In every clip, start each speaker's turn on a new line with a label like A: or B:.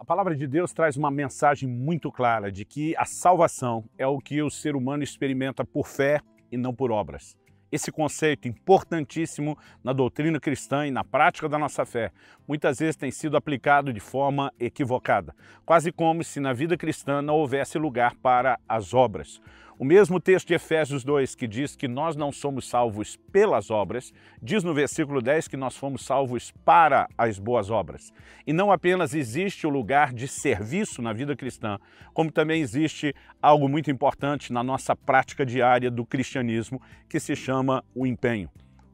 A: A palavra de Deus traz uma mensagem muito clara de que a salvação é o que o ser humano experimenta por fé e não por obras. Esse conceito importantíssimo na doutrina cristã e na prática da nossa fé muitas vezes tem sido aplicado de forma equivocada, quase como se na vida cristã não houvesse lugar para as obras. O mesmo texto de Efésios 2, que diz que nós não somos salvos pelas obras, diz no versículo 10 que nós fomos salvos para as boas obras. E não apenas existe o lugar de serviço na vida cristã, como também existe algo muito importante na nossa prática diária do cristianismo, que se chama o empenho.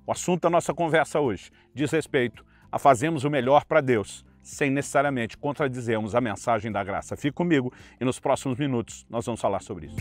A: O assunto da nossa conversa hoje diz respeito a fazermos o melhor para Deus, sem necessariamente contradizermos a mensagem da graça. Fique comigo e nos próximos minutos nós vamos falar sobre isso.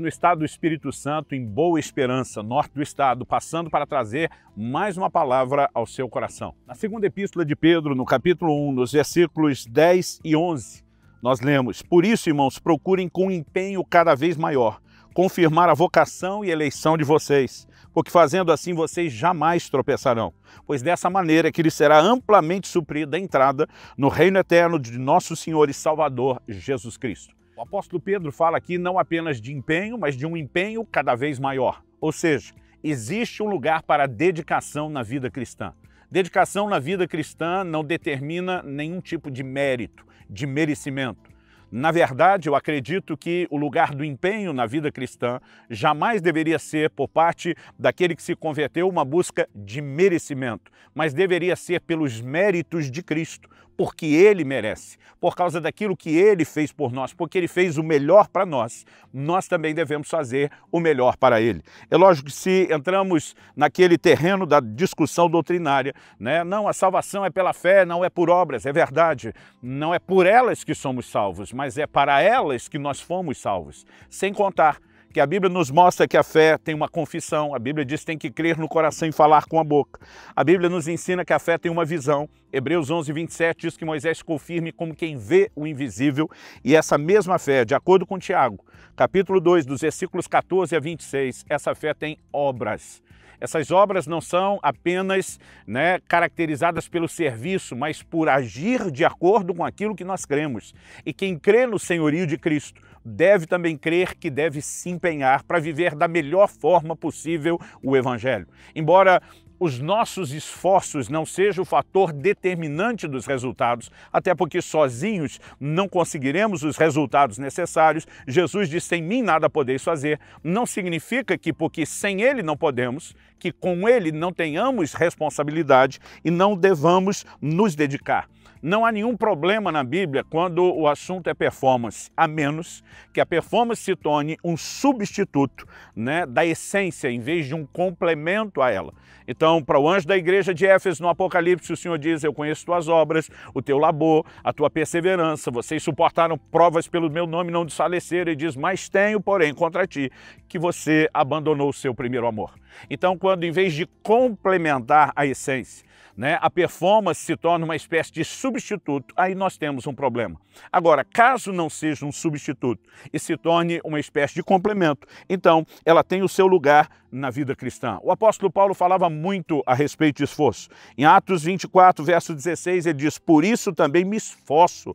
A: no estado do Espírito Santo, em Boa Esperança, norte do estado, passando para trazer mais uma palavra ao seu coração. Na segunda epístola de Pedro, no capítulo 1, nos versículos 10 e 11, nós lemos: Por isso, irmãos, procurem com empenho cada vez maior confirmar a vocação e eleição de vocês, porque fazendo assim vocês jamais tropeçarão, pois dessa maneira é que lhes será amplamente suprida a entrada no reino eterno de nosso Senhor e Salvador Jesus Cristo. O apóstolo Pedro fala aqui não apenas de empenho, mas de um empenho cada vez maior. Ou seja, existe um lugar para dedicação na vida cristã. Dedicação na vida cristã não determina nenhum tipo de mérito, de merecimento. Na verdade, eu acredito que o lugar do empenho na vida cristã jamais deveria ser, por parte daquele que se converteu, uma busca de merecimento, mas deveria ser pelos méritos de Cristo, porque Ele merece, por causa daquilo que Ele fez por nós, porque Ele fez o melhor para nós, nós também devemos fazer o melhor para Ele. É lógico que se entramos naquele terreno da discussão doutrinária, né? não, a salvação é pela fé, não é por obras, é verdade, não é por elas que somos salvos, mas é para elas que nós fomos salvos. Sem contar porque a Bíblia nos mostra que a fé tem uma confissão, a Bíblia diz que tem que crer no coração e falar com a boca. A Bíblia nos ensina que a fé tem uma visão. Hebreus 11, 27 diz que Moisés confirme como quem vê o invisível e essa mesma fé, de acordo com Tiago, capítulo 2, dos versículos 14 a 26, essa fé tem obras. Essas obras não são apenas né, caracterizadas pelo serviço, mas por agir de acordo com aquilo que nós cremos. E quem crê no senhorio de Cristo deve também crer que deve se empenhar para viver da melhor forma possível o Evangelho. Embora os nossos esforços não sejam o fator determinante dos resultados, até porque sozinhos não conseguiremos os resultados necessários. Jesus diz: sem mim nada podeis fazer. Não significa que, porque sem Ele não podemos, que com Ele não tenhamos responsabilidade e não devamos nos dedicar. Não há nenhum problema na Bíblia quando o assunto é performance, a menos que a performance se torne um substituto né, da essência, em vez de um complemento a ela. Então, para o anjo da igreja de Éfeso, no Apocalipse, o Senhor diz: Eu conheço tuas obras, o teu labor, a tua perseverança, vocês suportaram provas pelo meu nome, não desfaleceram, e diz: Mas tenho, porém, contra ti, que você abandonou o seu primeiro amor. Então, quando em vez de complementar a essência, né, a performance se torna uma espécie de substituto, aí nós temos um problema. Agora, caso não seja um substituto e se torne uma espécie de complemento, então ela tem o seu lugar na vida cristã. O apóstolo Paulo falava muito a respeito de esforço. Em Atos 24, verso 16, ele diz: Por isso também me esforço,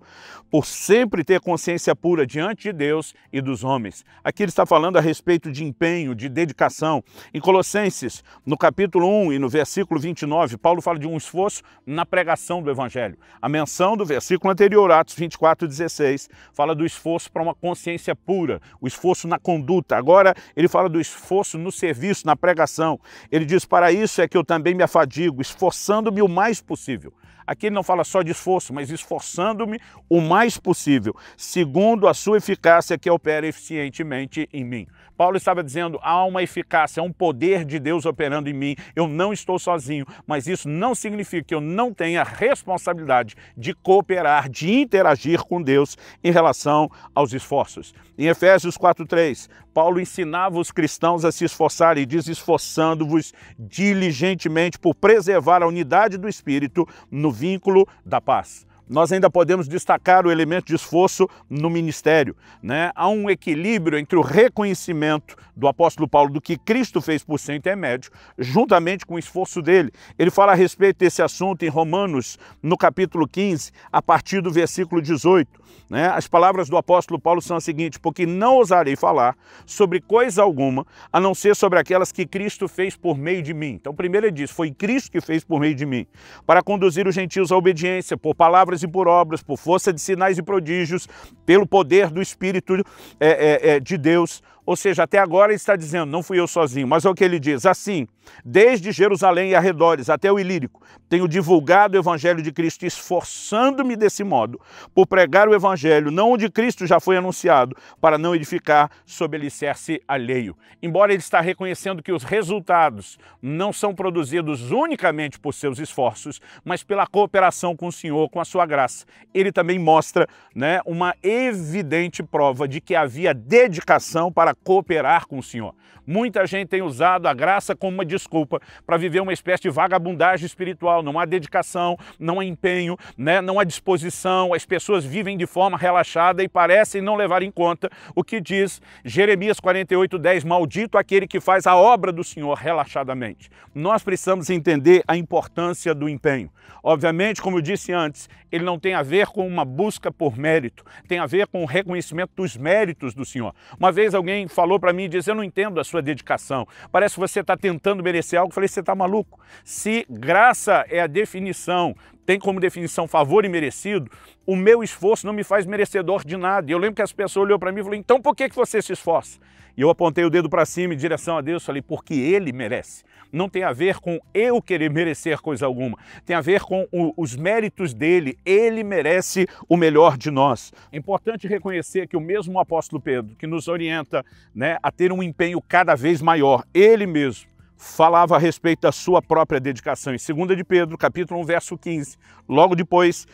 A: por sempre ter consciência pura diante de Deus e dos homens. Aqui ele está falando a respeito de empenho, de dedicação. Em Colossenses, no capítulo 1 e no versículo 29, Paulo fala de um esforço na pregação do evangelho. A menção do versículo anterior, Atos 24, 16, fala do esforço para uma consciência pura, o esforço na conduta. Agora ele fala do esforço no serviço isso na pregação. Ele diz: Para isso é que eu também me afadigo, esforçando-me o mais possível. Aqui ele não fala só de esforço, mas esforçando-me o mais possível, segundo a sua eficácia que opera eficientemente em mim. Paulo estava dizendo: há uma eficácia, um poder de Deus operando em mim. Eu não estou sozinho, mas isso não significa que eu não tenha responsabilidade de cooperar, de interagir com Deus em relação aos esforços. Em Efésios 4:3, Paulo ensinava os cristãos a se esforçarem e diz: esforçando-vos diligentemente por preservar a unidade do Espírito no vínculo da paz nós ainda podemos destacar o elemento de esforço no ministério. Né? Há um equilíbrio entre o reconhecimento do apóstolo Paulo do que Cristo fez por seu intermédio, juntamente com o esforço dele. Ele fala a respeito desse assunto em Romanos, no capítulo 15, a partir do versículo 18. Né? As palavras do apóstolo Paulo são as seguintes: Porque não ousarei falar sobre coisa alguma, a não ser sobre aquelas que Cristo fez por meio de mim. Então, primeiro ele diz: Foi Cristo que fez por meio de mim, para conduzir os gentios à obediência, por palavras palavras e por obras, por força de sinais e prodígios, pelo poder do Espírito é, é, é de Deus, ou seja, até agora ele está dizendo, não fui eu sozinho, mas é o que ele diz, assim, desde Jerusalém e arredores até o Ilírico, tenho divulgado o evangelho de Cristo, esforçando-me desse modo, por pregar o evangelho, não onde Cristo já foi anunciado, para não edificar sob alicerce alheio. Embora ele está reconhecendo que os resultados não são produzidos unicamente por seus esforços, mas pela cooperação com o Senhor, com a sua graça. Ele também mostra né, uma evidente prova de que havia dedicação para cooperar com o Senhor. Muita gente tem usado a graça como uma desculpa para viver uma espécie de vagabundagem espiritual. Não há dedicação, não há empenho, né? não há disposição. As pessoas vivem de forma relaxada e parecem não levar em conta o que diz Jeremias 48, 10: Maldito aquele que faz a obra do Senhor relaxadamente. Nós precisamos entender a importância do empenho. Obviamente, como eu disse antes, ele não tem a ver com uma busca por mérito, tem a ver com o reconhecimento dos méritos do Senhor. Uma vez alguém falou para mim e disse: Eu não entendo a sua dedicação, parece que você está tentando merecer algo. Eu falei: Você está maluco? Se graça é a definição tem como definição favor e merecido, o meu esforço não me faz merecedor de nada. E eu lembro que as pessoas olhou para mim e falou: "Então por que que você se esforça?" E eu apontei o dedo para cima em direção a Deus, falei: "Porque ele merece". Não tem a ver com eu querer merecer coisa alguma. Tem a ver com o, os méritos dele. Ele merece o melhor de nós. É importante reconhecer que o mesmo apóstolo Pedro que nos orienta, né, a ter um empenho cada vez maior, ele mesmo falava a respeito da sua própria dedicação. Em 2 de Pedro, capítulo 1, verso 15, logo depois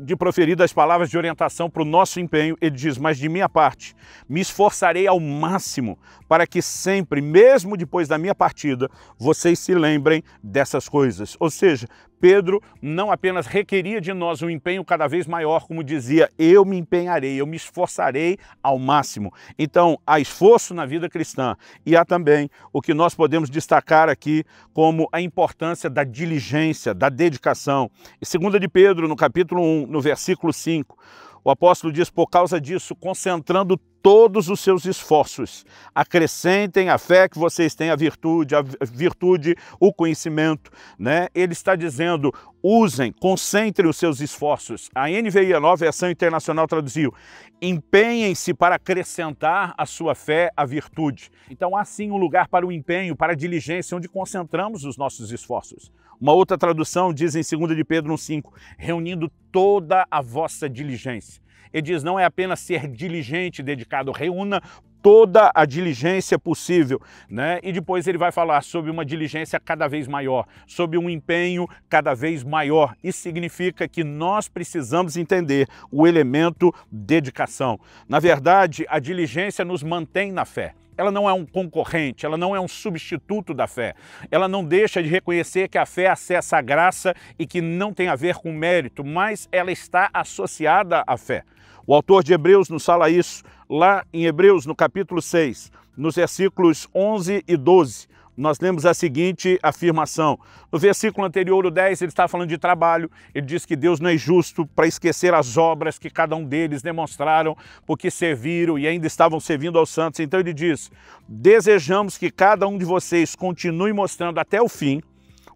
A: de proferidas as palavras de orientação para o nosso empenho, ele diz: Mas de minha parte, me esforçarei ao máximo para que sempre, mesmo depois da minha partida, vocês se lembrem dessas coisas. Ou seja, Pedro não apenas requeria de nós um empenho cada vez maior, como dizia, eu me empenharei, eu me esforçarei ao máximo. Então, há esforço na vida cristã e há também o que nós podemos destacar aqui como a importância da diligência, da dedicação. E segunda de Pedro, no capítulo 1, no versículo 5, o apóstolo diz: "Por causa disso, concentrando todos os seus esforços. Acrescentem a fé que vocês têm a virtude, a virtude, o conhecimento. Né? Ele está dizendo, usem, concentrem os seus esforços. A NVI, a é nova versão é internacional, traduziu, empenhem-se para acrescentar à sua fé a virtude. Então há sim um lugar para o empenho, para a diligência, onde concentramos os nossos esforços. Uma outra tradução diz em 2 de Pedro 1,5, reunindo toda a vossa diligência. Ele diz: não é apenas ser diligente, dedicado, reúna toda a diligência possível, né? E depois ele vai falar sobre uma diligência cada vez maior, sobre um empenho cada vez maior. Isso significa que nós precisamos entender o elemento dedicação. Na verdade, a diligência nos mantém na fé ela não é um concorrente, ela não é um substituto da fé. Ela não deixa de reconhecer que a fé acessa a graça e que não tem a ver com mérito, mas ela está associada à fé. O autor de Hebreus nos fala isso lá em Hebreus, no capítulo 6, nos versículos 11 e 12 nós lemos a seguinte afirmação. No versículo anterior, o 10, ele está falando de trabalho. Ele diz que Deus não é justo para esquecer as obras que cada um deles demonstraram, porque serviram e ainda estavam servindo aos santos. Então ele diz: Desejamos que cada um de vocês continue mostrando até o fim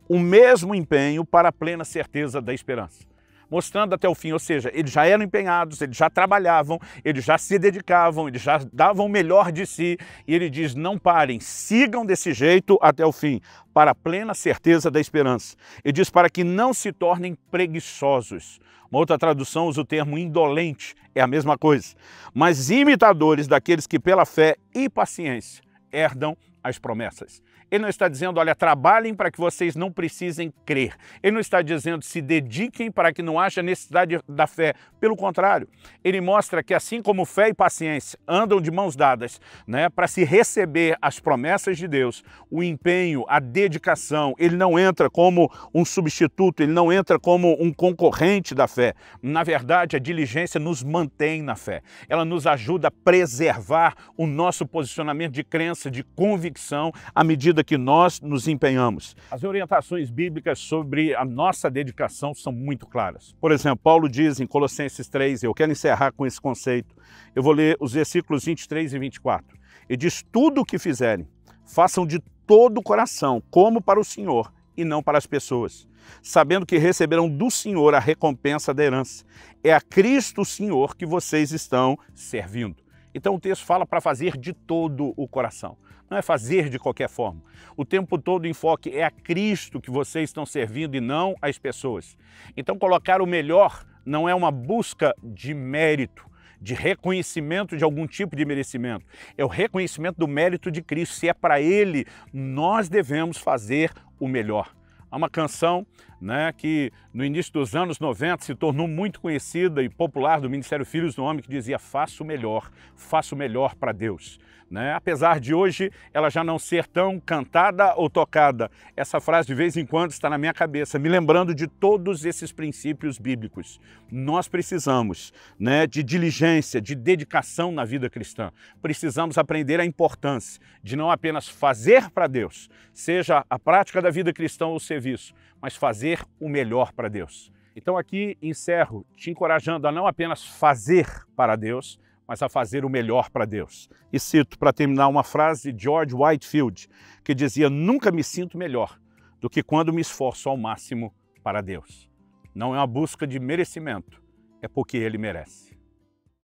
A: o mesmo empenho para a plena certeza da esperança mostrando até o fim, ou seja, eles já eram empenhados, eles já trabalhavam, eles já se dedicavam, eles já davam o melhor de si, e ele diz: não parem, sigam desse jeito até o fim, para a plena certeza da esperança. Ele diz para que não se tornem preguiçosos. Uma outra tradução usa o termo indolente, é a mesma coisa. Mas imitadores daqueles que, pela fé e paciência, herdam as promessas. Ele não está dizendo, olha, trabalhem para que vocês não precisem crer. Ele não está dizendo, se dediquem para que não haja necessidade da fé. Pelo contrário, ele mostra que assim como fé e paciência andam de mãos dadas né, para se receber as promessas de Deus, o empenho, a dedicação, ele não entra como um substituto, ele não entra como um concorrente da fé. Na verdade, a diligência nos mantém na fé. Ela nos ajuda a preservar o nosso posicionamento de crença, de convicção à medida que nós nos empenhamos. As orientações bíblicas sobre a nossa dedicação são muito claras. Por exemplo, Paulo diz em Colossenses 3, eu quero encerrar com esse conceito, eu vou ler os versículos 23 e 24. Ele diz: Tudo o que fizerem, façam de todo o coração, como para o Senhor e não para as pessoas, sabendo que receberão do Senhor a recompensa da herança. É a Cristo Senhor que vocês estão servindo. Então o texto fala para fazer de todo o coração não é fazer de qualquer forma. O tempo todo o enfoque é a Cristo que vocês estão servindo e não as pessoas. Então, colocar o melhor não é uma busca de mérito, de reconhecimento de algum tipo de merecimento. É o reconhecimento do mérito de Cristo. Se é para Ele, nós devemos fazer o melhor. Há uma canção né, que no início dos anos 90 se tornou muito conhecida e popular do Ministério Filhos do Homem, que dizia faço melhor, faço melhor para Deus. Né? Apesar de hoje ela já não ser tão cantada ou tocada, essa frase de vez em quando está na minha cabeça, me lembrando de todos esses princípios bíblicos. Nós precisamos né, de diligência, de dedicação na vida cristã. Precisamos aprender a importância de não apenas fazer para Deus, seja a prática da vida cristã ou seja serviço, mas fazer o melhor para Deus. Então aqui encerro te encorajando a não apenas fazer para Deus, mas a fazer o melhor para Deus. E cito para terminar uma frase de George Whitefield, que dizia: Nunca me sinto melhor do que quando me esforço ao máximo para Deus. Não é uma busca de merecimento, é porque Ele merece.